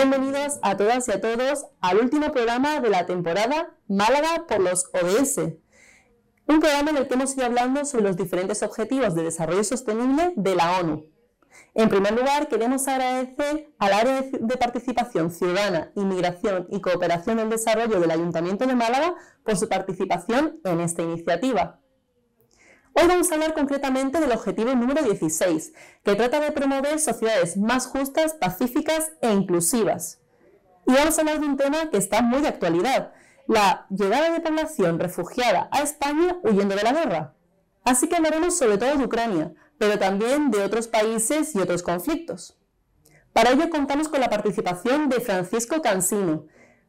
Bienvenidos a todas y a todos al último programa de la temporada Málaga por los ODS. Un programa en el que hemos ido hablando sobre los diferentes objetivos de desarrollo sostenible de la ONU. En primer lugar, queremos agradecer al área de participación ciudadana, inmigración y cooperación en desarrollo del Ayuntamiento de Málaga por su participación en esta iniciativa. Hoy vamos a hablar concretamente del objetivo número 16, que trata de promover sociedades más justas, pacíficas e inclusivas. Y vamos a hablar de un tema que está muy de actualidad, la llegada de población refugiada a España huyendo de la guerra. Así que hablaremos sobre todo de Ucrania, pero también de otros países y otros conflictos. Para ello contamos con la participación de Francisco Cansino,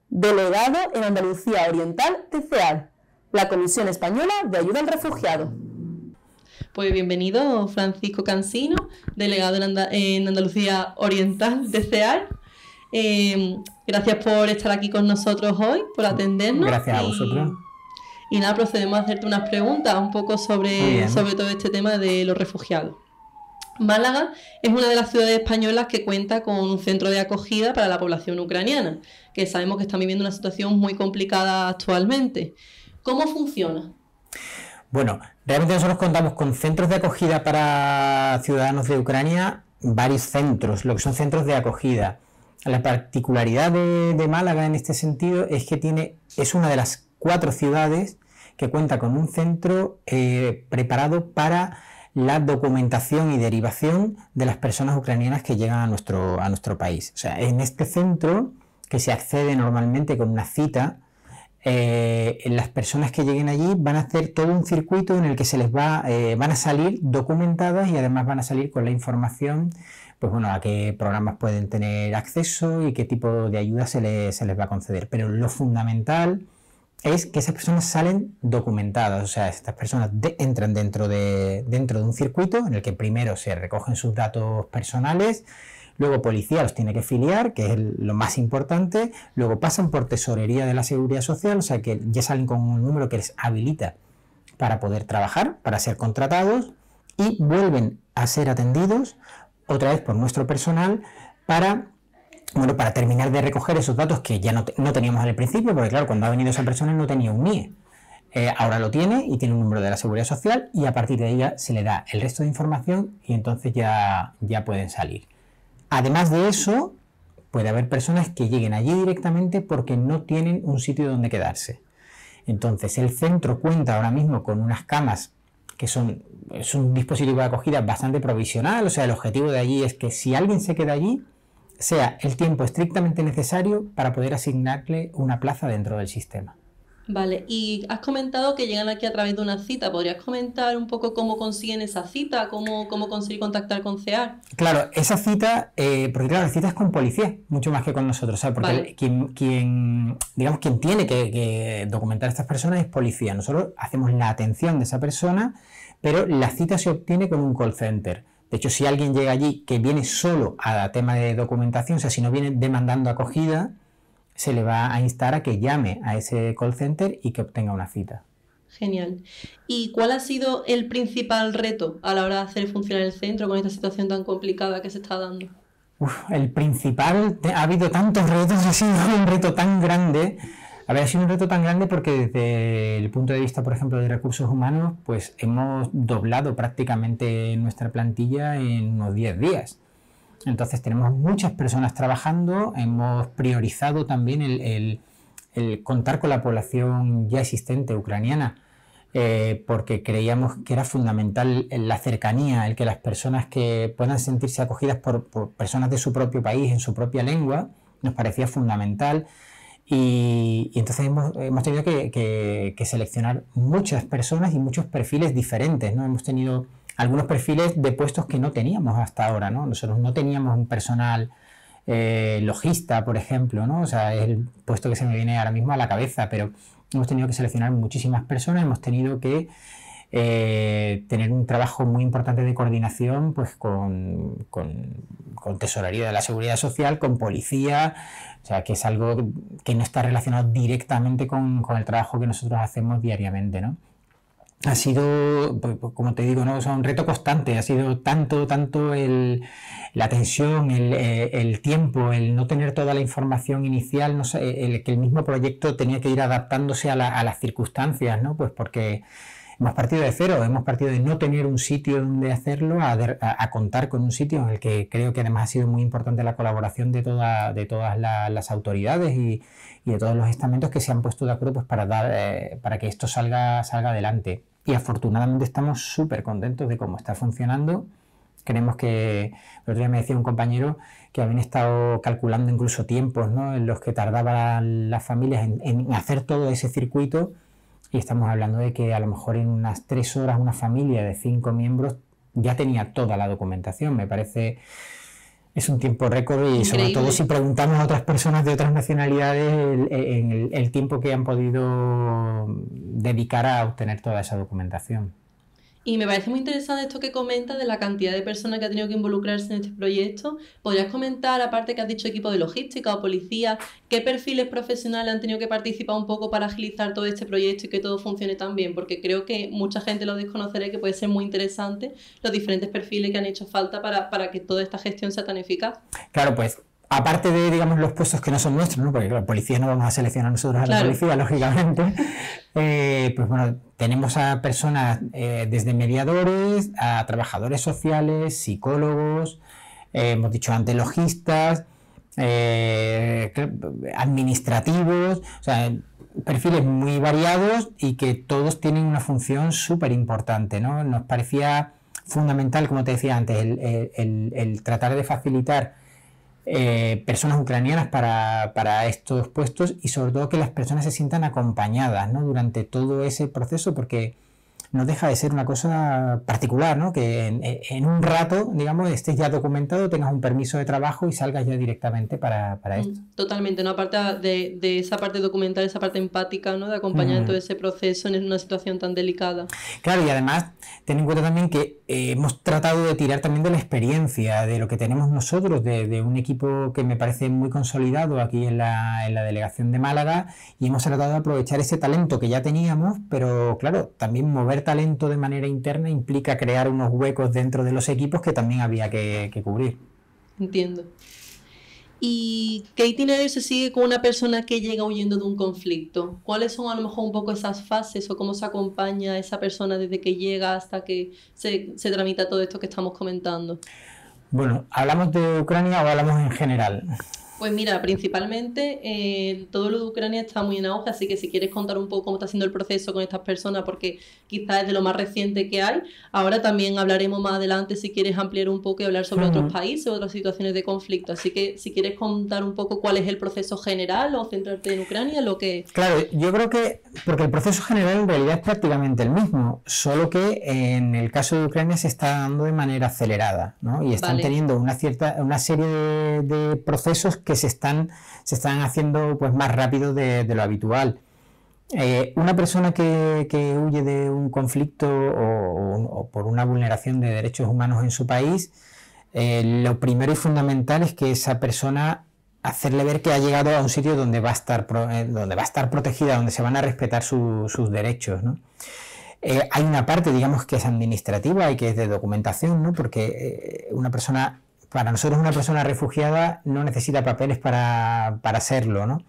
delegado en Andalucía Oriental de CEAR, la Comisión Española de Ayuda al Refugiado. Pues bienvenido, Francisco Cansino, delegado en, Andalucía Oriental de CEAR. Em, gracias por estar aquí con nosotros hoy, por atendernos. Gracias a vosotros. Y nada, procedemos a hacerte unas preguntas un poco sobre, sobre todo este tema de los refugiados. Málaga es una de las ciudades españolas que cuenta con un centro de acogida para la población ucraniana, que sabemos que está viviendo una situación muy complicada actualmente. ¿Cómo funciona? Bueno, realmente nosotros contamos con centros de acogida para ciudadanos de Ucrania, varios centros, lo que son centros de acogida. La particularidad de, Málaga en este sentido es que tiene, es una de las cuatro ciudades que cuenta con un centro eh, preparado para la documentación y derivación de las personas ucranianas que llegan a nuestro, a nuestro país. O sea, en este centro, que se accede normalmente con una cita, eh, las personas que lleguen allí van a hacer todo un circuito en el que se les va, eh, van a salir documentadas y además van a salir con la información, pues bueno, a qué programas pueden tener acceso y qué tipo de ayuda se les, va a conceder. Pero lo fundamental es que esas personas salen documentadas, o sea, estas personas entran dentro dentro de un circuito en el que primero se recogen sus datos personales, Luego policía los tiene que filiar, que es lo más importante. Luego pasan por tesorería de la seguridad social, o sea que ya salen con un número que les habilita para poder trabajar, para ser contratados y vuelven a ser atendidos otra vez por nuestro personal para bueno, para terminar de recoger esos datos que ya no, teníamos al principio, porque claro, cuando ha venido esa persona no tenía un NIE. Eh, ahora lo tiene y tiene un número de la seguridad social y a partir de ella se le da el resto de información y entonces ya, ya pueden salir. Además de eso, puede haber personas que lleguen allí directamente porque no tienen un sitio donde quedarse. Entonces, el centro cuenta ahora mismo con unas camas que son es un dispositivo de acogida bastante provisional, o sea, el objetivo de allí es que si alguien se queda allí, sea el tiempo estrictamente necesario para poder asignarle una plaza dentro del sistema. Vale, y has comentado que llegan aquí a través de una cita. ¿Podrías comentar un poco cómo consiguen esa cita? ¿Cómo, cómo conseguir contactar con CEAR? Claro, esa cita, eh, porque claro, la cita es con policía, mucho más que con nosotros, ¿sabes? Porque quien, quien, digamos, quien tiene que, que documentar a estas personas es policía. Nosotros hacemos la atención de esa persona, pero la cita se obtiene con un call center. De hecho, si alguien llega allí que viene solo a tema de documentación, o sea, si no viene demandando acogida, se le va a instar a que llame a ese call center y que obtenga una cita. Genial. ¿Y cuál ha sido el principal reto a la hora de hacer funcionar el centro con esta situación tan complicada que se está dando? el principal, ha habido tantos retos, ha sido un reto tan grande. ha sido un reto tan grande porque desde el punto de vista, por ejemplo, de recursos humanos, pues hemos doblado prácticamente nuestra plantilla en unos 10 días. Entonces tenemos muchas personas trabajando, hemos priorizado también el, contar con la población ya existente ucraniana, eh, porque creíamos que era fundamental la cercanía, el que las personas que puedan sentirse acogidas por, personas de su propio país, en su propia lengua, nos parecía fundamental. Y, entonces hemos, tenido que, seleccionar muchas personas y muchos perfiles diferentes, ¿no? Hemos tenido algunos perfiles de puestos que no teníamos hasta ahora, ¿no? Nosotros no teníamos un personal eh, logista, por ejemplo, ¿no? O sea, es el puesto que se me viene ahora mismo a la cabeza, pero hemos tenido que seleccionar muchísimas personas, hemos tenido que eh, tener un trabajo muy importante de coordinación pues con, con, tesorería de la seguridad social, con policía, o sea que es algo que no está relacionado directamente con, con el trabajo que nosotros hacemos diariamente. ¿no? ha sido, pues, pues, como te digo, ¿no? O un reto constante, ha sido tanto, tanto el, la tensión, el, eh, el, tiempo, el no tener toda la información inicial, no sé, el, que el mismo proyecto tenía que ir adaptándose a, a las circunstancias, ¿no? Pues porque Hemos partido de cero, hemos partido de no tener un sitio donde hacerlo a, contar con un sitio en el que creo que además ha sido muy importante la colaboración de, todas las autoridades y, de todos los estamentos que se han puesto de acuerdo pues, eh, para, que esto salga, adelante. Y afortunadamente estamos súper contentos de cómo está funcionando creemos que, el otro día me decía un compañero que habían estado calculando incluso tiempos en los que tardaban las familias en, hacer todo ese circuito y estamos hablando de que a lo mejor en unas tres horas una familia de cinco miembros ya tenía toda la documentación. Me parece es un tiempo récord y sobre todo si preguntamos a otras personas de otras nacionalidades el tiempo que han podido dedicar a obtener toda esa documentación. Y me parece muy interesante esto que comentas de la cantidad de personas que ha tenido que involucrarse en este proyecto. ¿Podrías comentar, aparte que has dicho equipo de logística o policía, qué perfiles profesionales han tenido que participar un poco para agilizar todo este proyecto y que todo funcione tan bien? Porque creo que mucha gente lo desconocerá y que puede ser muy interesante los diferentes perfiles que han hecho falta para, para que toda esta gestión sea tan eficaz. Claro, pues aparte de, digamos, los puestos que no son nuestros, ¿no? porque los policías no vamos a seleccionar nosotros a la policía, lógicamente, eh, pues bueno, tenemos a personas eh, desde mediadores a trabajadores sociales, psicólogos, eh, hemos dicho antes logistas, administrativos, o sea, perfiles muy variados y que todos tienen una función súper importante, ¿no? Nos parecía fundamental, como te decía antes, el tratar de facilitar eh, personas ucranianas para, estos puestos y sobre todo que las personas se sientan acompañadas ¿no? durante todo ese proceso porque no deja de ser una cosa particular, ¿no? Que en, un rato, digamos, estés ya documentado, tengas un permiso de trabajo y salgas ya directamente para, para mm, esto. Totalmente, ¿no? Aparte de, esa parte documental, esa parte empática, ¿no? De acompañar mm. todo ese proceso en una situación tan delicada. Claro, y además, ten en cuenta también que eh, hemos tratado de tirar también de la experiencia, de lo que tenemos nosotros, de, de un equipo que me parece muy consolidado aquí en la, en la delegación de Málaga, y hemos tratado de aprovechar ese talento que ya teníamos, pero claro, también mover talento de manera interna implica crear unos huecos dentro de los equipos que también había que, cubrir. Entiendo. ¿Y qué itinerario se sigue con una persona que llega huyendo de un conflicto? ¿Cuáles son a lo mejor un poco esas fases o cómo se acompaña a esa persona desde que llega hasta que se, se tramita todo esto que estamos comentando? Bueno, ¿hablamos de Ucrania o hablamos en general? Pues mira, principalmente eh, todo lo de Ucrania está muy en auge, así que si quieres contar un poco cómo está siendo el proceso con estas personas, porque quizás es de lo más reciente que hay. Ahora también hablaremos más adelante si quieres ampliar un poco y hablar sobre otros países, otras situaciones de conflicto. Así que si quieres contar un poco cuál es el proceso general o centrarte en Ucrania, lo que... Claro, yo creo que, porque el proceso general en realidad es prácticamente el mismo, solo que en el caso de Ucrania se está dando de manera acelerada, ¿no? Y están teniendo una, cierta, una serie de, de procesos que se están, se están haciendo pues, más rápido de, lo habitual. Eh, una persona que, huye de un conflicto o, por una vulneración de derechos humanos en su país, eh, lo primero y fundamental es que esa persona hacerle ver que ha llegado a un sitio donde va a estar, eh, donde va a estar protegida, donde se van a respetar sus derechos. hay una parte, digamos, que es administrativa y que es de documentación, porque una persona para nosotros una persona refugiada no necesita papeles para, para ¿no?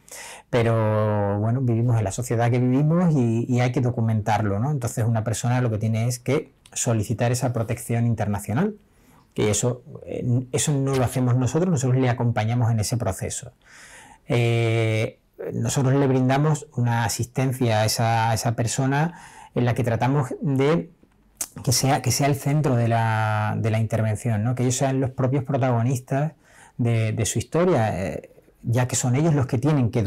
Pero bueno, vivimos en la sociedad que vivimos y, hay que documentarlo, ¿no? Entonces una persona lo que tiene es que solicitar esa protección internacional, que eso, eh, eso no lo hacemos nosotros, nosotros le acompañamos en ese proceso. Eh, nosotros le brindamos una asistencia a esa persona en la que tratamos de que sea, el centro de la, de la intervención, ¿no? que ellos sean los propios protagonistas de, su historia, eh, ya que son ellos los que tienen que,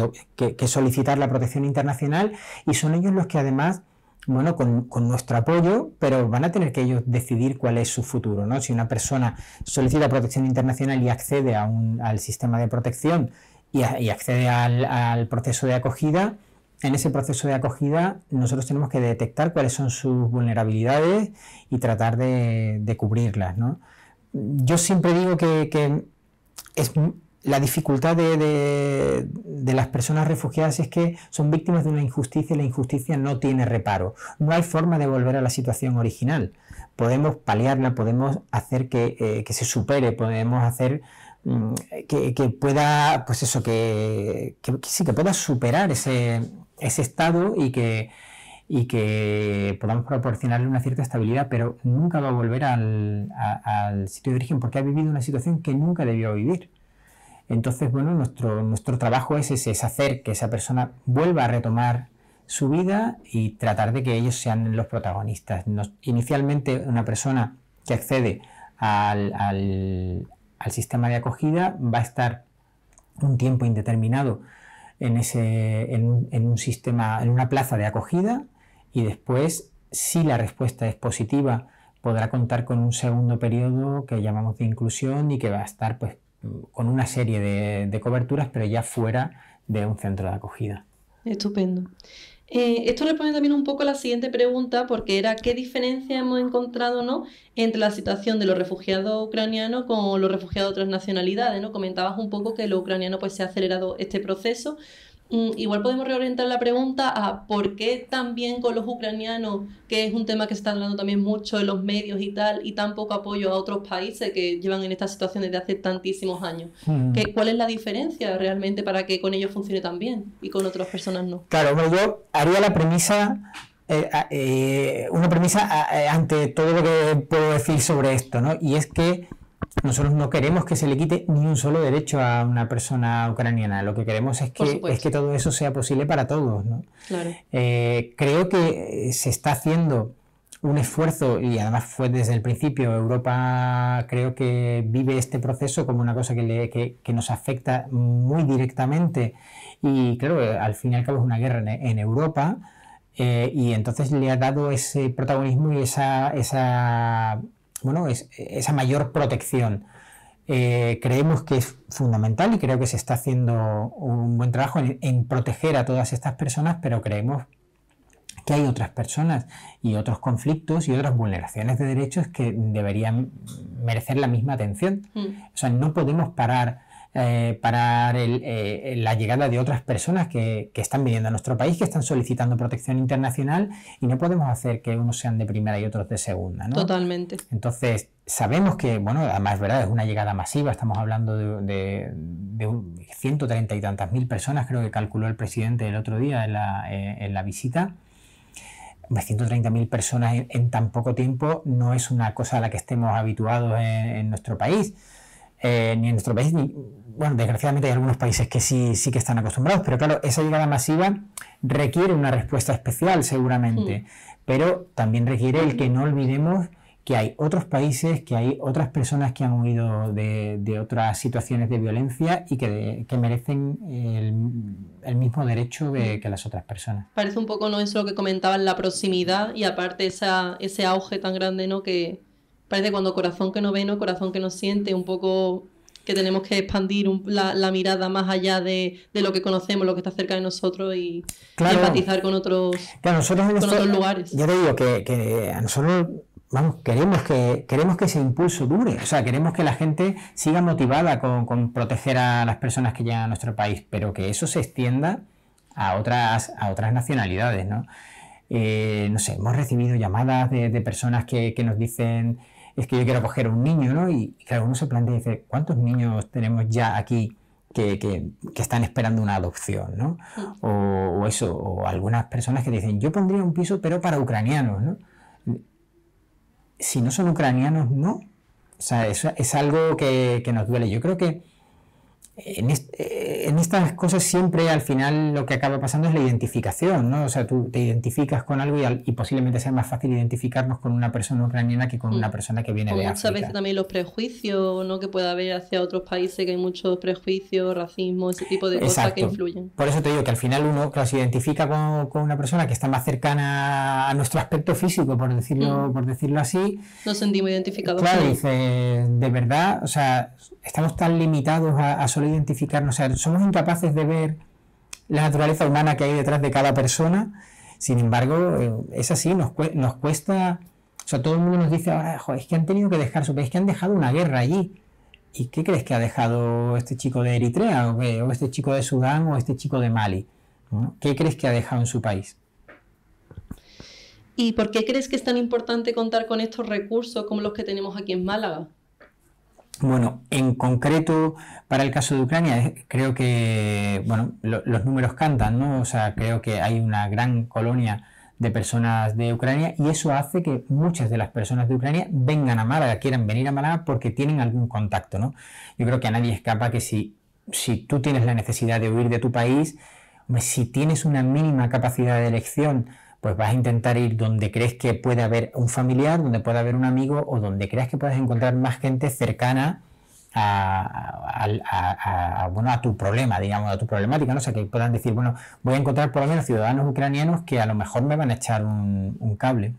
solicitar la protección internacional y son ellos los que además, bueno, con, nuestro apoyo, pero van a tener que ellos decidir cuál es su futuro. ¿no? Si una persona solicita protección internacional y accede a un, al sistema de protección y, accede al proceso de acogida, en ese proceso de acogida nosotros tenemos que detectar cuáles son sus vulnerabilidades y tratar de, cubrirlas. Yo siempre digo que, es, la dificultad de, las personas refugiadas es que son víctimas de una injusticia y la injusticia no tiene reparo. No hay forma de volver a la situación original. Podemos paliarla, podemos hacer que, eh, se supere, podemos hacer mm, que, pueda, pues eso, que sí, que pueda superar ese, ese estado y que, y que podamos proporcionarle una cierta estabilidad, pero nunca va a volver al, sitio de origen porque ha vivido una situación que nunca debió vivir. Entonces, bueno, nuestro, nuestro trabajo es ese, es hacer que esa persona vuelva a retomar su vida y tratar de que ellos sean los protagonistas. inicialmente, una persona que accede al, al sistema de acogida va a estar un tiempo indeterminado en, ese, en, un sistema, en una plaza de acogida y después, si la respuesta es positiva, podrá contar con un segundo periodo que llamamos de inclusión y que va a estar pues, con una serie de coberturas, pero ya fuera de un centro de acogida. Estupendo. Eh, esto responde también un poco a la siguiente pregunta, porque era qué diferencia hemos encontrado ¿no? entre la situación de los refugiados ucranianos con los refugiados de otras nacionalidades. ¿no? Comentabas un poco que los ucranianos pues, se ha acelerado este proceso, Mm, igual podemos reorientar la pregunta a por qué también con los ucranianos, que es un tema que se está hablando también mucho en los medios y tal, y tan poco apoyo a otros países que llevan en esta situación desde hace tantísimos años. Mm. ¿Cuál es la diferencia realmente para que con ellos funcione tan bien y con otras personas no? Claro, bueno, yo haría la premisa eh, eh, una premisa eh, ante todo lo que puedo decir sobre esto, ¿no? Y es que nosotros no queremos que se le quite ni un solo derecho a una persona ucraniana. Lo que queremos es que, es que todo eso sea posible para todos. ¿no? Eh, creo que se está haciendo un esfuerzo, y además fue desde el principio, Europa creo que vive este proceso como una cosa que, le, que, nos afecta muy directamente. Y claro, al fin y al cabo es una guerra en, Europa. Eh, y entonces le ha dado ese protagonismo y esa, esa bueno, es, esa mayor protección. Eh, creemos que es fundamental y creo que se está haciendo un buen trabajo en, proteger a todas estas personas, pero creemos que hay otras personas y otros conflictos y otras vulneraciones de derechos que deberían merecer la misma atención. Mm. O sea, no podemos parar eh, para parar eh, la llegada de otras personas que, están viniendo a nuestro país, que están solicitando protección internacional y no podemos hacer que unos sean de primera y otros de segunda. Totalmente. Entonces, sabemos que, bueno, además, ¿verdad? Es una llegada masiva, estamos hablando de, 130 y tantas mil personas, creo que calculó el presidente el otro día en la, eh, visita en mil visita. 130.000 personas en, tan poco tiempo no es una cosa a la que estemos habituados en nuestro país ni eh, en nuestro país, ni, bueno, desgraciadamente hay algunos países que sí, sí que están acostumbrados, pero claro, esa llegada masiva requiere una respuesta especial seguramente, pero también requiere el que no olvidemos que hay otros países, que hay otras personas que han huido de, otras situaciones de violencia y que, merecen el, mismo derecho que las otras personas. Parece un poco no es lo que comentaban, la proximidad y aparte ese auge tan grande ¿no? que, parece cuando corazón que no ve, no corazón que no siente, un poco que tenemos que expandir la, mirada más allá de, lo que conocemos, lo que está cerca de nosotros y, empatizar con otros, nosotros lugares. Yo te digo que, a nosotros vamos, queremos que, queremos que ese impulso dure, o sea, queremos que la gente siga motivada con, proteger a las personas que llegan a nuestro país, pero que eso se extienda a otras, a otras nacionalidades, ¿no? Eh, sé, hemos recibido llamadas de, personas que, que, nos dicen es que yo quiero coger un niño, ¿no? Y, que claro, se plantea y dice, ¿cuántos niños tenemos ya aquí que, que, están esperando una adopción, ¿no? O, o, eso, o algunas personas que dicen, yo pondría un piso, pero para ucranianos, ¿no? Si no son ucranianos, no. O sea, eso es algo que, que nos duele. Yo creo que en, eh, en, estas cosas siempre al final lo que acaba pasando es la identificación, ¿no? O sea, tú te identificas con algo y, posiblemente sea más fácil identificarnos con una persona ucraniana que con mm. una persona que viene de Muchas veces también los prejuicios, ¿no? Que puede haber hacia otros países que hay muchos prejuicios, racismo, ese tipo de cosas que influyen. Por eso te digo que al final uno, se identifica con, una persona que está más cercana a nuestro aspecto físico, por decirlo, mm. por decirlo así. Nos sentimos identificados. Claro, dice de verdad, o sea, estamos tan limitados a, a identificarnos, o somos incapaces de ver la naturaleza humana que hay detrás de cada persona, sin embargo, eh, es así, nos, cuesta, o sea, todo el mundo nos dice es que han tenido que dejar su país, es que han dejado una guerra allí. ¿Y qué crees que ha dejado este chico de Eritrea, o, este chico de Sudán, o este chico de Mali? ¿Qué crees que ha dejado en su país? ¿Y por qué crees que es tan importante contar con estos recursos como los que tenemos aquí en Málaga? Bueno, en concreto, para el caso de Ucrania, creo que bueno, los números cantan, ¿no? O sea, creo que hay una gran colonia de personas de Ucrania y eso hace que muchas de las personas de Ucrania vengan a Málaga, quieran venir a Málaga porque tienen algún contacto, ¿no? Yo creo que a nadie escapa que si, si tú tienes la necesidad de huir de tu país, si tienes una mínima capacidad de elección pues vas a intentar ir donde crees que puede haber un familiar, donde puede haber un amigo o donde creas que puedes encontrar más gente cercana a, bueno, a tu problema, digamos, a tu problemática, ¿no? sé sea, que puedan decir, bueno, voy a encontrar por lo menos ciudadanos ucranianos que a lo mejor me van a echar un cable.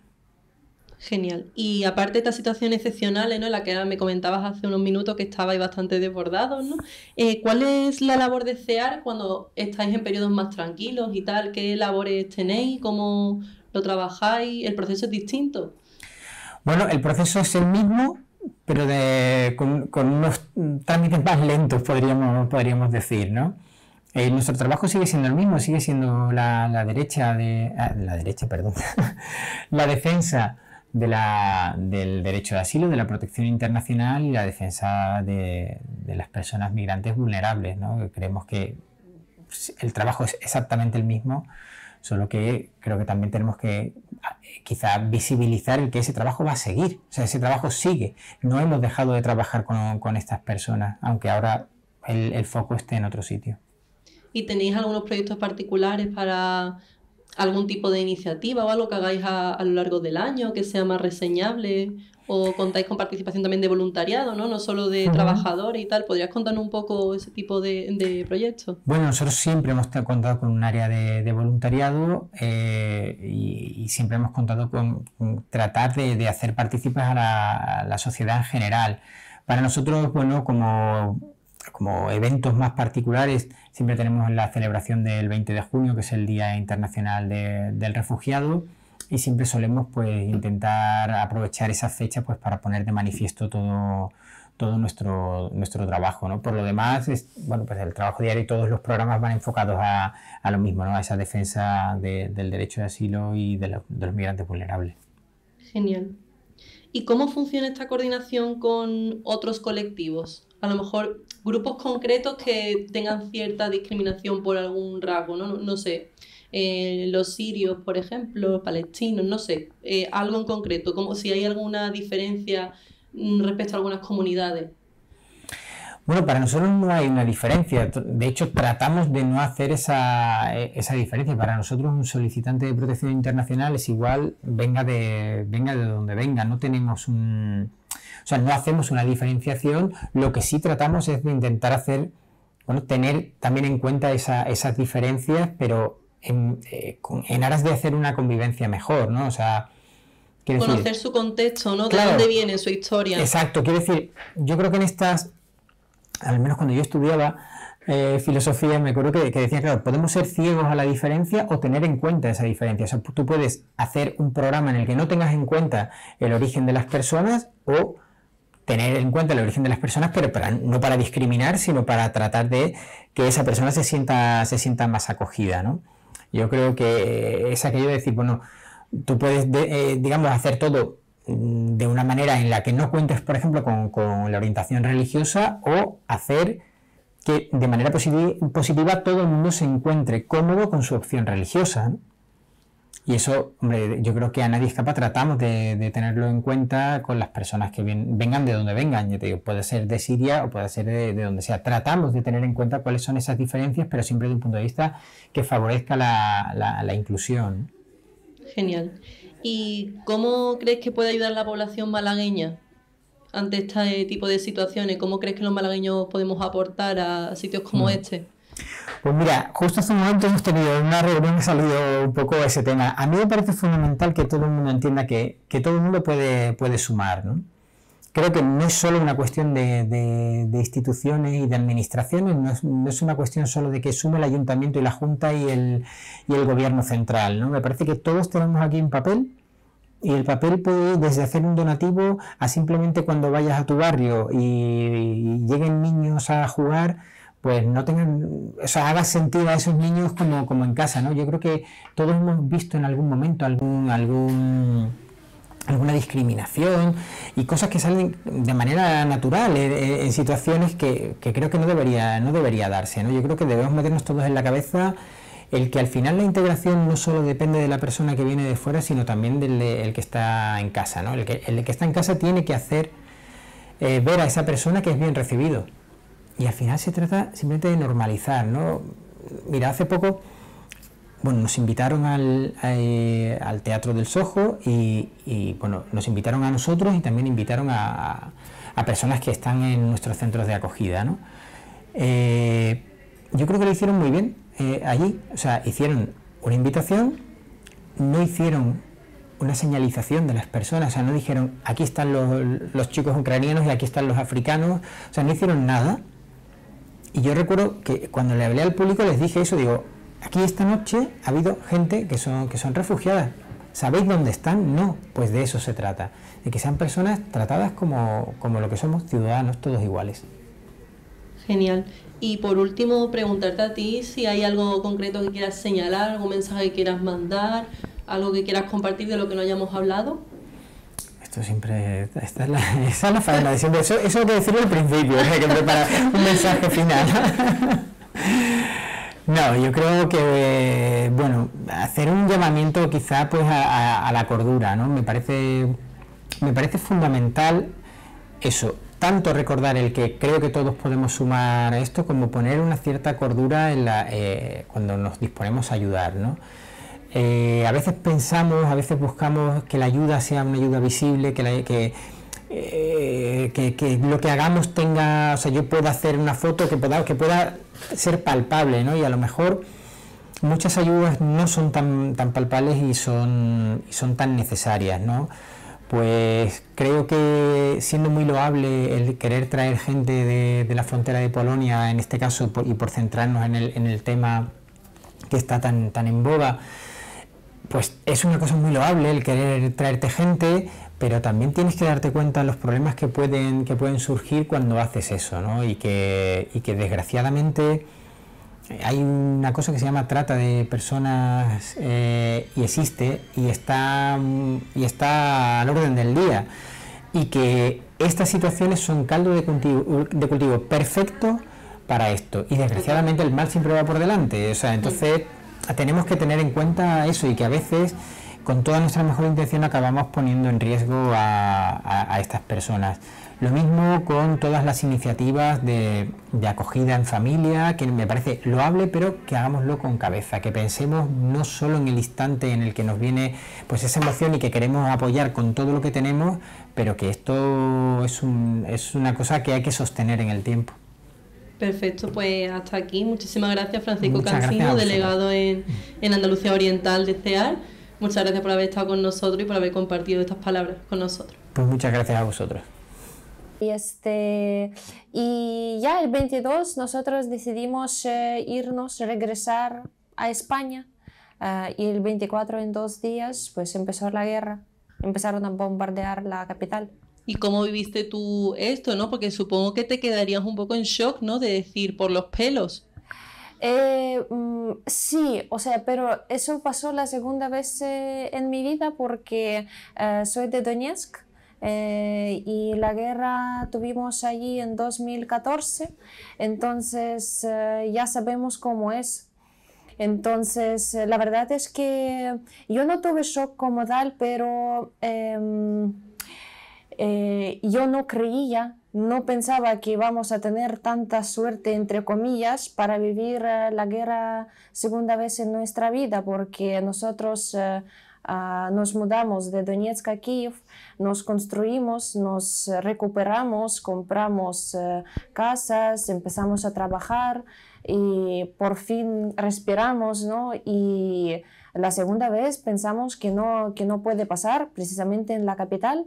Genial. Y aparte de esta situación excepcional, ¿eh? La que me comentabas hace unos minutos que estabais bastante desbordados, ¿no? Eh, ¿Cuál es la labor de CEAR cuando estáis en periodos más tranquilos y tal? ¿Qué labores tenéis? ¿Cómo lo trabajáis? ¿El proceso es distinto? Bueno, el proceso es el mismo, pero con, con, unos trámites más lentos, podríamos, podríamos decir, ¿no? Eh, nuestro trabajo sigue siendo el mismo, sigue siendo la, derecha de. Ah, la derecha, perdón. la defensa de la, del derecho de asilo, de la protección internacional y la defensa de, las personas migrantes vulnerables. ¿no? Creemos que el trabajo es exactamente el mismo, solo que creo que también tenemos que ah, quizá visibilizar que ese trabajo va a seguir, o sea, ese trabajo sigue. No hemos dejado de trabajar con, estas personas, aunque ahora el, foco esté en otro sitio. ¿Y tenéis algunos proyectos particulares para algún tipo de iniciativa o algo que hagáis a, lo largo del año que sea más reseñable o contáis con participación también de voluntariado, ¿no? No solo de trabajador trabajadores y tal. ¿Podrías contarnos un poco ese tipo de, de proyectos? Bueno, nosotros siempre hemos contado con un área de, voluntariado eh, y, siempre hemos contado con, tratar de, hacer participar a la, sociedad en general. Para nosotros, bueno, como como eventos más particulares, Siempre tenemos la celebración del 20 de junio, que es el Día Internacional del Refugiado, y siempre solemos pues, intentar aprovechar esa fecha pues, para poner de manifiesto todo, todo nuestro, trabajo. Por lo demás, bueno, pues el trabajo diario y todos los programas van enfocados a, lo mismo, a esa defensa del derecho de asilo y de los migrantes vulnerables. Genial. ¿Y cómo funciona esta coordinación con otros colectivos? a lo mejor grupos concretos que tengan cierta discriminación por algún rasgo, no, no, sé. Eh, los sirios, por ejemplo, palestinos, no sé, eh, algo en concreto, como si hay alguna diferencia mm, respecto a algunas comunidades. Bueno, para nosotros no hay una diferencia. De hecho, tratamos de no hacer esa, eh, esa, diferencia. Para nosotros un solicitante de protección internacional es igual, venga de, venga de donde venga. No tenemos un, o sea, no hacemos una diferenciación, lo que sí tratamos es de intentar hacer, bueno, tener también en cuenta esas diferencias, pero eh, en, aras de hacer una convivencia mejor, ¿no? O sea, conocer su contexto, ¿no? de dónde viene su historia. Exacto, quiero decir, yo creo que en estas, al menos cuando yo estudiaba, eh, filosofía, me acuerdo que, que decían, claro, podemos ser ciegos a la diferencia o tener en cuenta esa diferencia. O sea, tú puedes hacer un programa en el que no tengas en cuenta el origen de las personas o tener en cuenta el origen de las personas, pero no para discriminar, sino para tratar de que esa persona se sienta, se sienta más acogida. ¿no? Yo creo que es aquello de decir, bueno, tú puedes, eh, digamos, hacer todo mm, de una manera en la que no cuentes, por ejemplo, con, la orientación religiosa o hacer que de manera positiva, todo el mundo se encuentre cómodo con su opción religiosa. Y eso, hombre, yo creo que a nadie escapa, tratamos de, tenerlo en cuenta con las personas que vengan de donde vengan, yo te digo, puede ser de Siria o puede ser de, donde sea. Tratamos de tener en cuenta cuáles son esas diferencias, pero siempre de un punto de vista que favorezca la, la, inclusión. Genial. ¿Y cómo crees que puede ayudar la población malagueña ante este tipo de situaciones? ¿Cómo crees que los malagueños podemos aportar a sitios como mm. este? Pues mira, justo hace un momento hemos tenido una reunión y ha salido un poco ese tema. A mí me parece fundamental que todo el mundo entienda que, todo el mundo puede, sumar. ¿no? Creo que no es solo una cuestión de, instituciones y de administraciones, no es, una cuestión solo de que sume el ayuntamiento y la Junta y el, gobierno central. ¿no? Me parece que todos tenemos aquí un papel y el papel puede desde hacer un donativo a simplemente cuando vayas a tu barrio y lleguen niños a jugar pues no tengan, o sea, haga sentido a esos niños como, como en casa, ¿no? Yo creo que todos hemos visto en algún momento algún, algún alguna discriminación y cosas que salen de manera natural eh, eh, en, situaciones que, creo que no debería, no debería darse. Yo creo que debemos meternos todos en la cabeza el que al final la integración no solo depende de la persona que viene de fuera, sino también del que está en casa. ¿no? El, que, está en casa tiene que hacer eh, ver a esa persona que es bien recibido y al final se trata simplemente de normalizar, ¿no? Mira, hace poco, bueno, nos invitaron al, eh, Teatro del Sojo y, bueno, nos invitaron a nosotros y también invitaron a, a personas que están en nuestros centros de acogida, ¿no? Eh, yo creo que lo hicieron muy bien eh, allí, o sea, hicieron una invitación, no hicieron una señalización de las personas, o sea, no dijeron aquí están los, los chicos ucranianos y aquí están los africanos, o sea, no hicieron nada, y yo recuerdo que cuando le hablé al público les dije eso, digo, aquí esta noche ha habido gente que son, que son refugiadas. ¿Sabéis dónde están? No, pues de eso se trata, de que sean personas tratadas como, como lo que somos ciudadanos, todos iguales. Genial. Y por último, preguntarte a ti si hay algo concreto que quieras señalar, algún mensaje que quieras mandar, algo que quieras compartir de lo que no hayamos hablado. Esto siempre, esta es la, esa es la de siempre. Eso, hay que decirlo al principio, que preparar un mensaje final. No, yo creo que, bueno, hacer un llamamiento quizá pues a, la cordura, ¿no? Me parece, fundamental eso, tanto recordar el que creo que todos podemos sumar a esto, como poner una cierta cordura en la, eh, cuando nos disponemos a ayudar, ¿no? Eh, a veces pensamos, a veces buscamos que la ayuda sea una ayuda visible, eh, que, lo que hagamos tenga, o sea, yo pueda hacer una foto que pueda, que pueda ser palpable, ¿no? Y a lo mejor muchas ayudas no son tan, palpables y son, tan necesarias, ¿no? Pues creo que siendo muy loable el querer traer gente de, la frontera de Polonia, en este caso, y por centrarnos en el, tema que está tan, tan en boga, pues es una cosa muy loable el querer traerte gente, pero también tienes que darte cuenta de los problemas que pueden, que pueden surgir cuando haces eso, ¿no? Y que, y que desgraciadamente eh, hay una cosa que se llama trata de personas eh, y existe y está, y está al orden del día. Y que estas situaciones son caldo de de cultivo perfecto para esto. Y desgraciadamente el mal siempre va por delante. O sea, entonces tenemos que tener en cuenta eso y que a veces con toda nuestra mejor intención acabamos poniendo en riesgo a, estas personas. Lo mismo con todas las iniciativas de, acogida en familia, que me parece loable, pero que hagámoslo con cabeza, que pensemos no solo en el instante en el que nos viene pues esa emoción y que queremos apoyar con todo lo que tenemos, pero que esto es una cosa que hay que sostener en el tiempo. Perfecto, pues hasta aquí. Muchísimas gracias, Francisco Cancino, delegado en, en Andalucía Oriental de CEAR. Este muchas gracias por haber estado con nosotros y por haber compartido estas palabras con nosotros. Pues muchas gracias a vosotros. Y, este, y ya el 22 nosotros decidimos eh, irnos, regresar a España. Eh, y el 24 en dos días pues empezó la guerra, empezaron a bombardear la capital. ¿Y cómo viviste tú esto, no? Porque supongo que te quedarías un poco en shock, ¿no? De decir, por los pelos. Eh, mm, sí, o sea, pero eso pasó la segunda vez eh, en mi vida porque eh, soy de Donetsk. y la guerra tuvimos allí en 2014, entonces ya sabemos cómo es entonces, la verdad es que yo no tuve shock como tal, pero em, eh, yo no creía, no pensaba que íbamos a tener tanta suerte, entre comillas, para vivir eh, la guerra segunda vez en nuestra vida, porque nosotros eh, ah, nos mudamos de Donetsk a Kiev, nos construimos, nos recuperamos, compramos casas, empezamos a trabajar y por fin respiramos, ¿no? Y la segunda vez pensamos que no, que no puede pasar precisamente en la capital,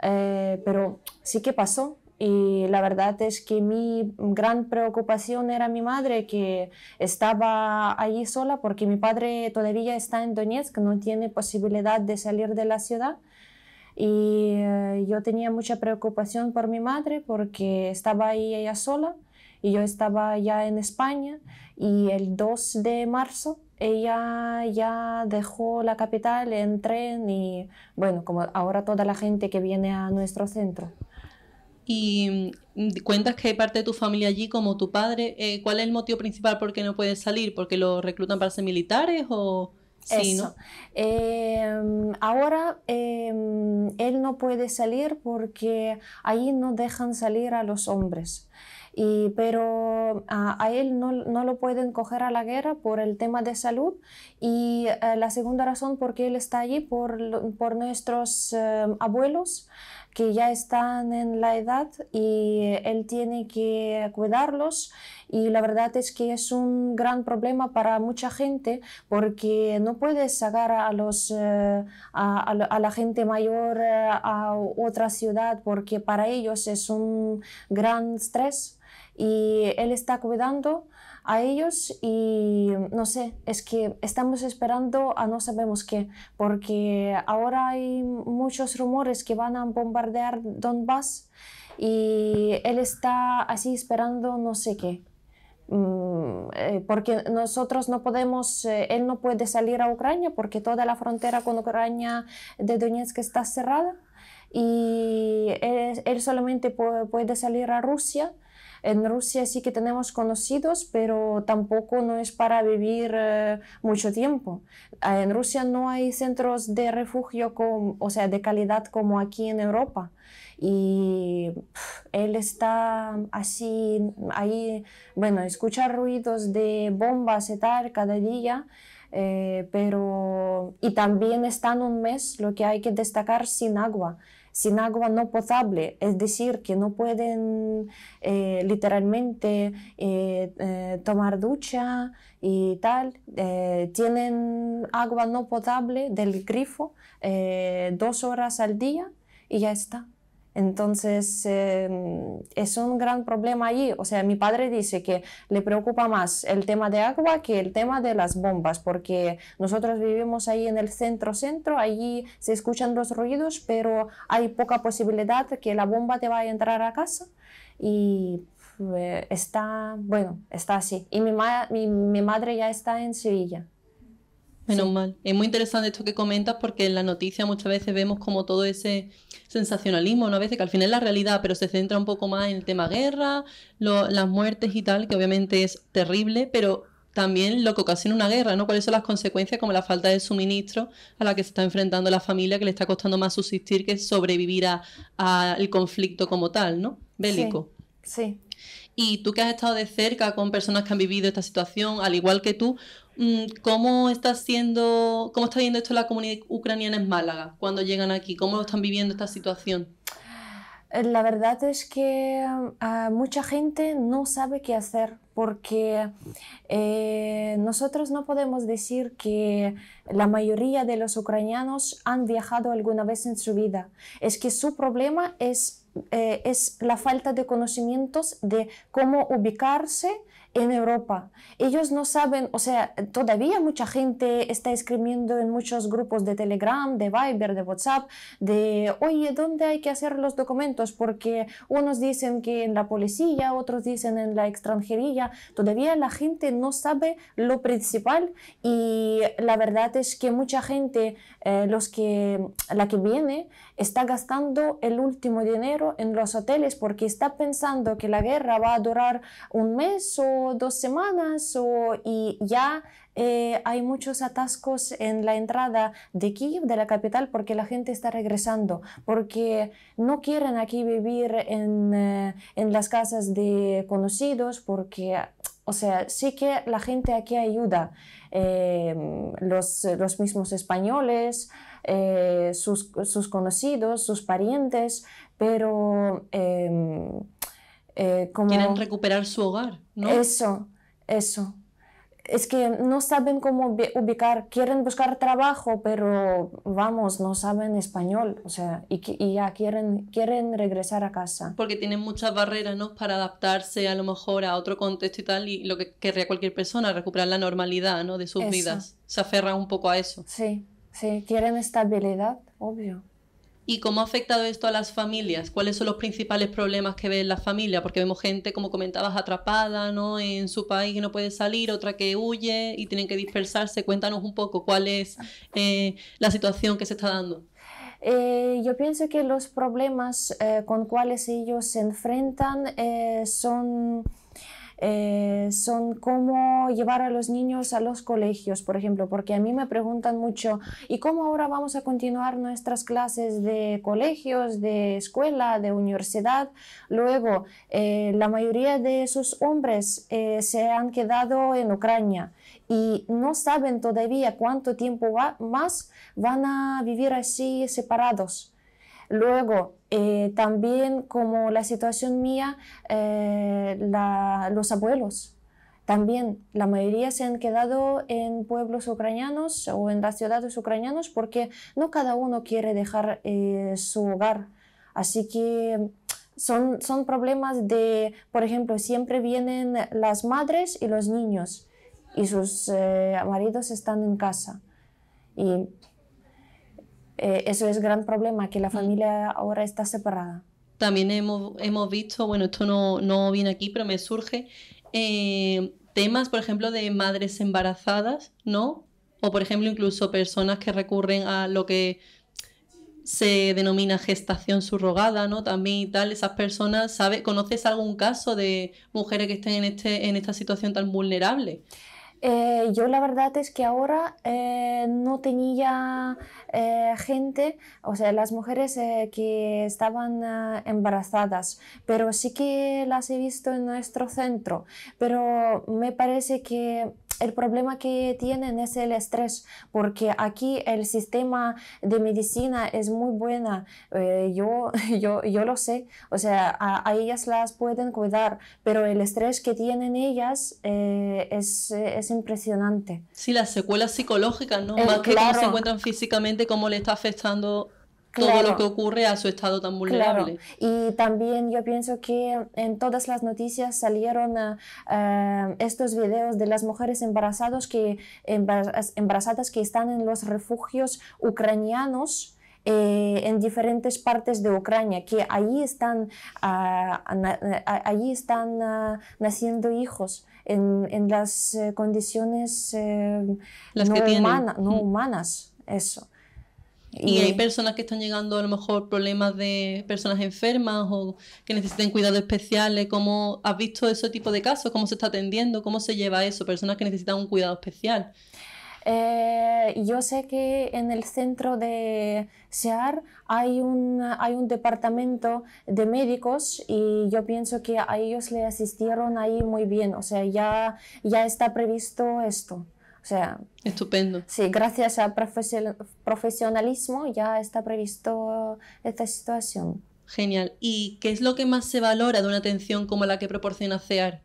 eh, pero sí que pasó y la verdad es que mi gran preocupación era mi madre que estaba allí sola porque mi padre todavía está en Donetsk, no tiene posibilidad de salir de la ciudad y eh, yo tenía mucha preocupación por mi madre porque estaba ahí ella sola y yo estaba ya en España y el 2 de marzo ella ya dejó la capital en tren y bueno, como ahora toda la gente que viene a nuestro centro. Y mm, cuentas que hay parte de tu familia allí, como tu padre. Eh, ¿Cuál es el motivo principal por qué no puedes salir? ¿Porque lo reclutan para ser militares o...? Eso. ¿no? Em, ahora em, él no puede salir porque ahí no dejan salir a los hombres pero ah, a, él no, lo pueden coger a la guerra por el tema de salud y eh, la segunda razón por qué él está allí por, por nuestros eh, abuelos que ya están en la edad y eh, él tiene que cuidarlos y la verdad es que es un gran problema para mucha gente porque no puedes sacar a los a, la gente mayor a otra ciudad porque para ellos es un gran estrés y él está cuidando a ellos y no sé, es que estamos esperando a no sabemos qué, porque ahora hay muchos rumores que van a bombardear Donbass y él está así esperando no sé qué. Mm, eh, porque nosotros no podemos, eh, él no puede salir a Ucrania porque toda la frontera con Ucrania de Donetsk está cerrada y él, él solamente puede salir a Rusia en Rusia sí que tenemos conocidos, pero tampoco no es para vivir eh, mucho tiempo. Eh, en Rusia no hay centros de refugio, con, o sea, de calidad como aquí en Europa. Y él está así, ahí, bueno, escucha ruidos de bombas y tal cada día. Eh, pero y también en un mes, lo que hay que destacar, sin agua sin agua no potable, es decir, que no pueden eh, literalmente eh, eh, tomar ducha y tal, tienen agua no potable del grifo dos horas al día y ya está. Entonces, em, es un gran problema allí. O sea, mi padre dice que le preocupa más el tema de agua que el tema de las bombas, porque nosotros vivimos ahí en el centro-centro, allí se escuchan los ruidos, pero hay poca posibilidad que la bomba te vaya a entrar a casa. Y eh, está, bueno, está así. Y mi madre ya está en Sevilla. Menos mal. Es muy interesante esto que comentas porque en la noticia muchas veces vemos como todo ese sensacionalismo, ¿no? A veces que al final es la realidad, pero se centra un poco más en el tema guerra, las muertes y tal, que obviamente es terrible, pero también lo que ocasiona una guerra, ¿no? ¿Cuáles son las consecuencias como la falta de suministro a la que se está enfrentando la familia, que le está costando más subsistir que sobrevivir al conflicto como tal, ¿no? Bélico. Sí, sí. Y tú que has estado de cerca con personas que han vivido esta situación, al igual que tú, Mm, ¿Cómo está cómo está viendo esto la comunidad ucraniana en Málaga cuando llegan aquí? ¿Cómo están viviendo esta situación? Eh, la verdad es que eh, mucha gente no sabe qué hacer porque eh, nosotros no podemos decir que la mayoría de los ucranianos han viajado alguna vez en su vida. Es que su problema es eh, es la falta de conocimientos de cómo ubicarse en Europa. Ellos no saben, o sea, todavía mucha gente está escribiendo en muchos grupos de Telegram, de Viber, de WhatsApp, de, oye, ¿dónde hay que hacer los documentos? Porque unos dicen que en la policía, otros dicen en la extranjería. Todavía la gente no sabe lo principal y la verdad es que mucha gente, eh, los que, la que viene, está gastando el último dinero en los hoteles porque está pensando que la guerra va a durar un mes o dos semanas o, y ya eh, hay muchos atascos en la entrada de Kiev, de la capital, porque la gente está regresando, porque no quieren aquí vivir en, eh, en las casas de conocidos, porque o sea, sí que la gente aquí ayuda, eh, los, los, mismos españoles, sus, sus, conocidos, sus parientes, pero... Em, eh, quieren recuperar su hogar, ¿no? Eso, eso. Es que no saben cómo ubicar, quieren buscar trabajo, pero vamos, no saben español, o sea, y, ya quieren, quieren regresar a casa. Porque tienen muchas barreras, ¿no? Para adaptarse a lo mejor a otro contexto y tal, y lo que querría cualquier persona, recuperar la normalidad, ¿no? De sus vidas. Se aferra un poco a eso. Sí, sí, quieren estabilidad, obvio. ¿Y cómo ha afectado esto a las familias? ¿Cuáles son los principales problemas que ven las familias? Porque vemos gente, como comentabas, atrapada en su país que no puede salir, otra que huye y tienen que dispersarse. Cuéntanos un poco cuál es eh, la situación que se está dando. Eh, yo pienso que los problemas eh, con cuales ellos se enfrentan eh, son eh, son cómo llevar a los niños a los colegios, por ejemplo, porque a mí me preguntan mucho, ¿y cómo ahora vamos a continuar nuestras clases de colegios, de escuela, de universidad? Luego, eh, la mayoría de esos hombres eh, se han quedado en Ucrania y no saben todavía cuánto tiempo más van a vivir así separados. Luego, eh, también como la situación mía, eh, los abuelos. También la mayoría se han quedado en pueblos ucranianos o en las ciudades ucranianas porque no cada uno quiere dejar eh, su hogar. Así que son, son problemas de, por ejemplo, siempre vienen las madres y los niños y sus maridos están en casa. Y eh, eso es gran problema, que la mm. familia ahora está separada. También hemos, visto, bueno, esto no, viene aquí, pero me surge eh, temas, por ejemplo, de madres embarazadas, ¿no? O, por ejemplo, incluso personas que recurren a lo que se denomina gestación subrogada, ¿no? También y tal, esas personas, ¿sabes? ¿Conoces algún caso de mujeres que estén en, este, en esta situación tan vulnerable? Eh, yo la verdad es que ahora eh, no tenía eh, gente, o sea, las mujeres que estaban embarazadas, pero sí que las he visto en nuestro centro. Pero me parece que el problema que tienen es el estrés, porque aquí el sistema de medicina es muy buena, eh, yo, yo, yo lo sé, o sea, a, ellas las pueden cuidar, pero el estrés que tienen ellas eh, es, es, impresionante. Sí, las secuelas psicológicas, ¿no? Eh, Más que cómo se encuentran físicamente, cómo le está afectando todo lo que ocurre a su estado tan vulnerable. Y también yo pienso que en todas las noticias salieron eh, eh, estos videos de las mujeres embarazadas que, embarazadas que están en los refugios ucranianos. Eh, en diferentes partes de Ucrania, que allí están, allí ah, están ah, naciendo hijos en, en las condiciones no, mm. humanas. Eso. Y, hay personas que están llegando a lo mejor problemas de personas enfermas o que necesiten cuidados especiales. ¿Cómo has visto ese tipo de casos? ¿Cómo se está atendiendo? ¿Cómo se lleva eso? Personas que necesitan un cuidado especial. Eh, yo sé que en el centro de SEAR hay un, hay un departamento de médicos y yo pienso que a ellos le asistieron ahí muy bien. O sea, ya, ya está previsto esto. O sea, estupendo. Sí, gracias al profesionalismo ya está previsto esta situación. Genial. ¿Y qué es lo que más se valora de una atención como la que proporciona CEAR?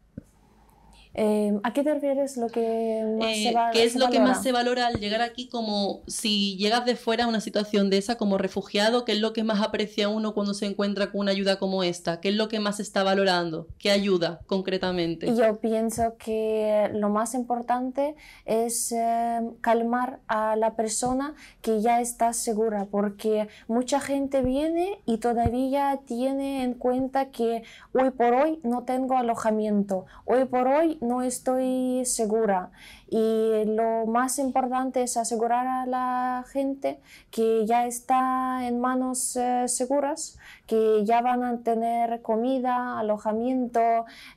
Em, ¿A qué te refieres lo que más se eh, ¿Qué es lo que más se valora al llegar aquí? Como si llegas de fuera a una situación de esa como refugiado, ¿qué es lo que más aprecia uno cuando se encuentra con una ayuda como esta? ¿Qué es lo que más está valorando? ¿Qué ayuda concretamente? Yo pienso que lo más importante es em, calmar a la persona que ya está segura, porque mucha gente viene y todavía tiene en cuenta que hoy por hoy no tengo alojamiento, hoy por hoy no estoy segura. Y lo más importante es asegurar a la gente que ya está en manos eh, seguras, que ya van a tener comida, alojamiento,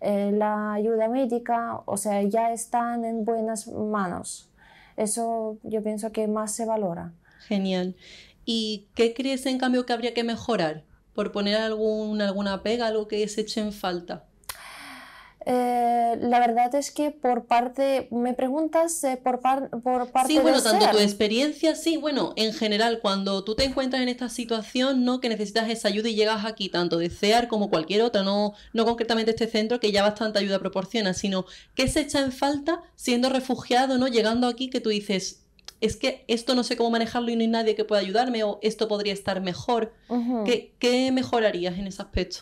eh, la ayuda médica, o sea, ya están en buenas manos. Eso yo pienso que más se valora. Genial. ¿Y qué crees en cambio que habría que mejorar? Por poner alguna pega, algo que se eche en falta. Eh, la verdad es que por parte, me preguntas eh, por, par, por parte... Sí, bueno, tanto tu experiencia, sí, bueno, en general, cuando tú te encuentras en esta situación, ¿no? Que necesitas esa ayuda y llegas aquí, tanto de CEAR como cualquier otra, no, no concretamente este centro que ya bastante ayuda proporciona, sino que se echa en falta siendo refugiado, ¿no? Llegando aquí que tú dices, es que esto no sé cómo manejarlo y no hay nadie que pueda ayudarme o esto podría estar mejor. ¿Qué, ¿Qué mejorarías en ese aspecto?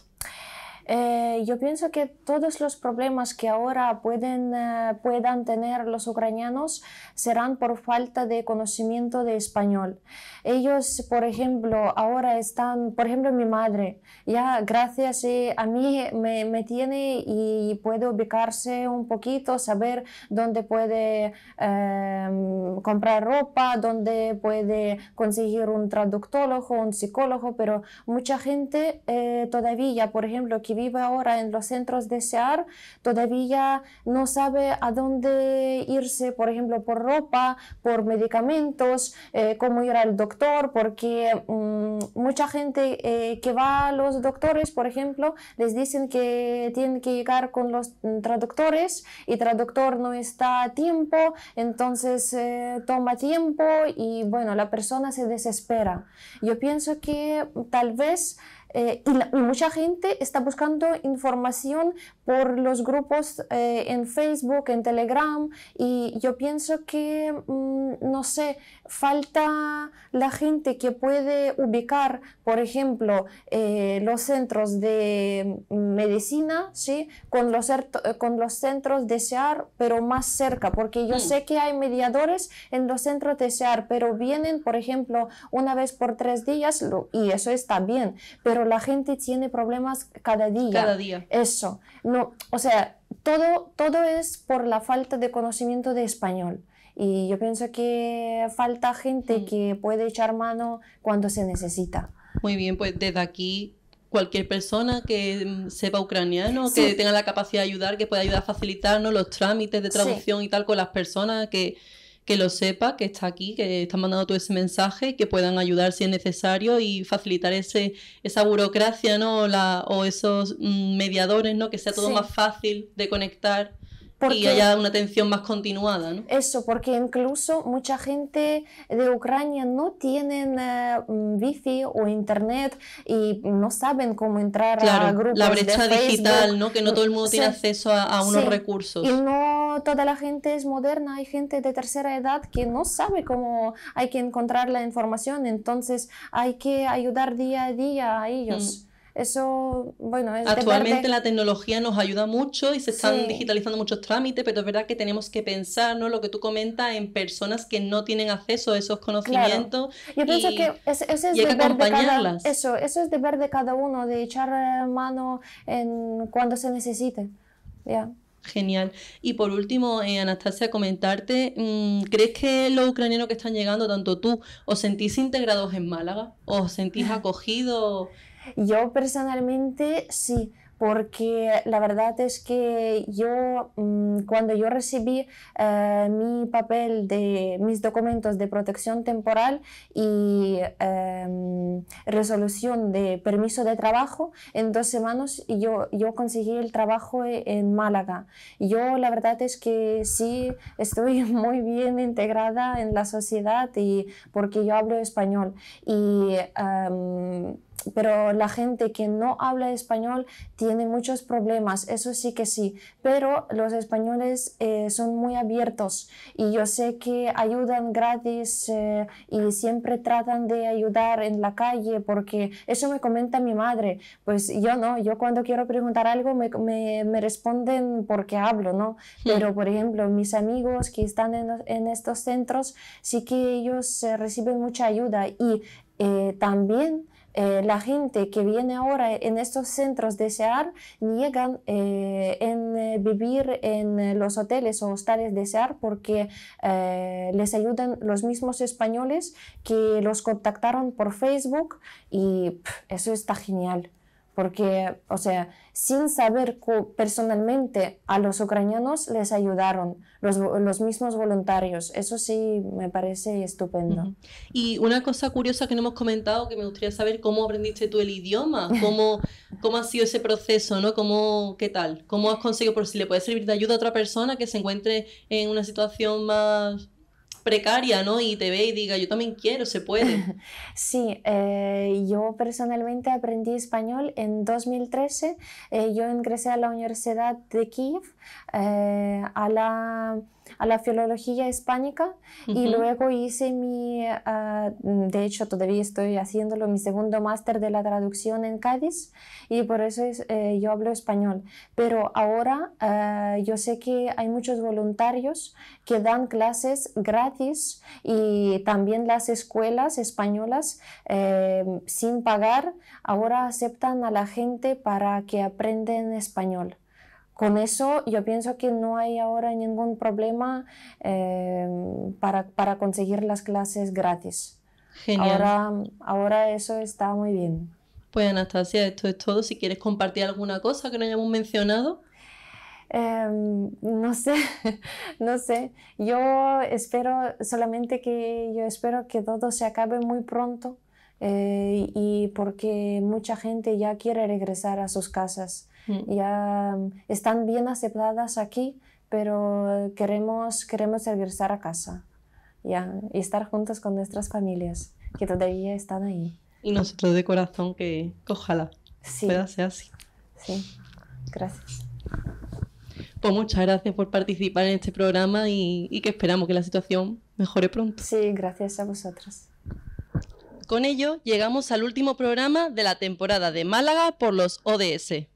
Eh, yo pienso que todos los problemas que ahora pueden, eh, puedan tener los ucranianos serán por falta de conocimiento de español. Ellos, por ejemplo, ahora están, por ejemplo, mi madre, ya gracias eh, a mí me, tiene y puede ubicarse un poquito, saber dónde puede em, comprar ropa, dónde puede conseguir un traductólogo, un psicólogo, pero mucha gente todavía, por ejemplo, que vive ahora en los centros de SEAR todavía no sabe a dónde irse, por ejemplo, por ropa, por medicamentos, eh, cómo ir al doctor, porque mm, mucha gente eh, que va a los doctores, por ejemplo, les dicen que tienen que llegar con los traductores y traductor no está a tiempo, entonces eh, toma tiempo y bueno, la persona se desespera. Yo pienso que tal vez eh, y, mucha gente está buscando información por los grupos eh, en Facebook, en Telegram, y yo pienso que, mm, no sé, falta la gente que puede ubicar, por ejemplo, eh, los centros de mm, medicina, ¿sí? Eh, con los, centros de SEAR, pero más cerca, porque yo mm. sé que hay mediadores en los centros de SEAR, pero vienen, por ejemplo, una vez por tres días, y eso está bien, pero la gente tiene problemas cada día. Cada día. Eso o sea, todo, todo es por la falta de conocimiento de español. Y yo pienso que falta gente mm. que puede echar mano cuando se necesita. Muy bien, pues desde aquí cualquier persona que mm, sepa ucraniano, que tenga la capacidad de ayudar, que pueda ayudar a facilitarnos los trámites de traducción y tal con las personas, que que lo sepa, que está aquí, que está mandando todo ese mensaje, que puedan ayudar si es necesario y facilitar ese, esa burocracia, ¿no? O, la, o esos mm, mediadores, ¿no? Que sea todo más fácil de conectar y haya una atención más continuada. ¿no? Eso, porque incluso mucha gente de Ucrania no tienen eh, mm, wifi o internet y no saben cómo entrar a grupos la brecha digital, ¿no? que no todo el mundo tiene acceso a, unos sí. recursos. Y no toda la gente es moderna, hay gente de tercera edad que no sabe cómo hay que encontrar la información, entonces hay que ayudar día a día a ellos. Mm. Eso, bueno, es Actualmente la tecnología nos ayuda mucho y se están digitalizando muchos trámites, pero es verdad que tenemos que pensar, ¿no? Lo que tú comentas en personas que no tienen acceso a esos conocimientos. Yo y, pienso que es, es y hay que de eso, eso es deber de cada uno, de echar mano en cuando se necesite. Ya. Genial. Y por último, eh, Anastasia, comentarte, mm, ¿crees que los ucranianos que están llegando, tanto tú, os sentís integrados en Málaga? ¿Os sentís acogidos? Yo personalmente sí, porque la verdad es que yo mm, cuando yo recibí eh, mi papel de mis documentos de protección temporal y em, resolución de permiso de trabajo en dos semanas yo, yo conseguí el trabajo e, en Málaga yo la verdad es que sí estoy muy bien integrada en la sociedad y porque yo hablo español y em, pero la gente que no habla español tiene muchos problemas, eso sí que sí, pero los españoles eh, son muy abiertos y yo sé que ayudan gratis eh, y siempre tratan de ayudar en la calle porque eso me comenta mi madre, pues yo no, yo cuando quiero preguntar algo me, me, responden porque hablo, ¿no? Hmm. Pero por ejemplo, mis amigos que están en, en estos centros, sí que ellos eh, reciben mucha ayuda y también eh, la gente que viene ahora en estos centros de SEAR niegan eh, en eh, vivir en los hoteles o hostales de SEAR porque les ayudan los mismos españoles que los contactaron por Facebook y eso está genial porque, o sea, sin saber personalmente a los ucranianos les ayudaron los, mismos voluntarios. Eso sí me parece estupendo. Y una cosa curiosa que no hemos comentado, que me gustaría saber cómo aprendiste tú el idioma, cómo, cómo ha sido ese proceso, ¿no? ¿Cómo, ¿Qué tal? ¿Cómo has conseguido, por si le puede servir de ayuda a otra persona que se encuentre en una situación más precaria, ¿no? Y te ve y diga, yo también quiero, se puede. Sí, eh, yo personalmente aprendí español en 2013. Eh, yo ingresé a la Universidad de Kiev eh, a la a la filología hispánica y luego hice mi, ah, de hecho todavía estoy haciéndolo, mi segundo máster de la traducción en Cádiz y por eso eh, yo hablo español. Pero ahora ah, yo sé que hay muchos voluntarios que dan clases gratis y también las escuelas españolas em, sin pagar ahora aceptan a la gente para que aprendan español. Con eso yo pienso que no hay ahora ningún problema em, para, conseguir las clases gratis. Genial. Ahora, ahora eso está muy bien. Pues Anastasia, esto es todo. Si quieres compartir alguna cosa que no hayamos mencionado. Em, no sé, no sé. Yo espero solamente que yo espero que todo se acabe muy pronto eh, y porque mucha gente ya quiere regresar a sus casas Mm. ya mm, están bien aceptadas aquí, pero eh, queremos, queremos regresar a casa y estar juntos con nuestras familias que todavía están ahí. Y nosotros de corazón que ojalá pueda ser así. Sí, gracias. Pues muchas gracias por participar en este programa y, y que esperamos que la situación mejore pronto. Sí, gracias a vosotros. Con ello llegamos al último programa de la temporada de Málaga por los ODS.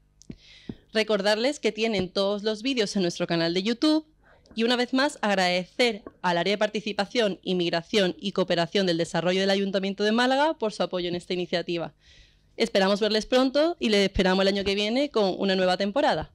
Recordarles que tienen todos los vídeos en nuestro canal de YouTube y una vez más agradecer al área de participación, inmigración y cooperación del desarrollo del Ayuntamiento de Málaga por su apoyo en esta iniciativa. Esperamos verles pronto y les esperamos el año que viene con una nueva temporada.